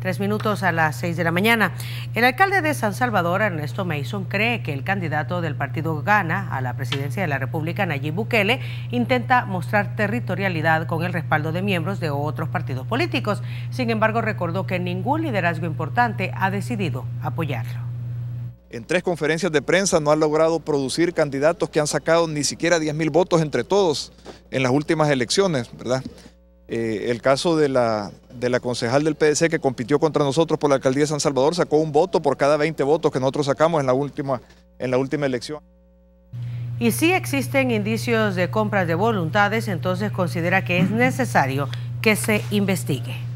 Tres minutos a las seis de la mañana. El alcalde de San Salvador, Ernesto Mason, cree que el candidato del partido Gana a la presidencia de la República, Nayib Bukele, intenta mostrar territorialidad con el respaldo de miembros de otros partidos políticos. Sin embargo, recordó que ningún liderazgo importante ha decidido apoyarlo. En tres conferencias de prensa no ha logrado producir candidatos que han sacado ni siquiera diez mil votos entre todos en las últimas elecciones, ¿verdad? Eh, el caso de la de la concejal del PDC que compitió contra nosotros por la alcaldía de San Salvador sacó un voto por cada 20 votos que nosotros sacamos en la última, en la última elección. Y si existen indicios de compras de voluntades, entonces considera que es necesario que se investigue.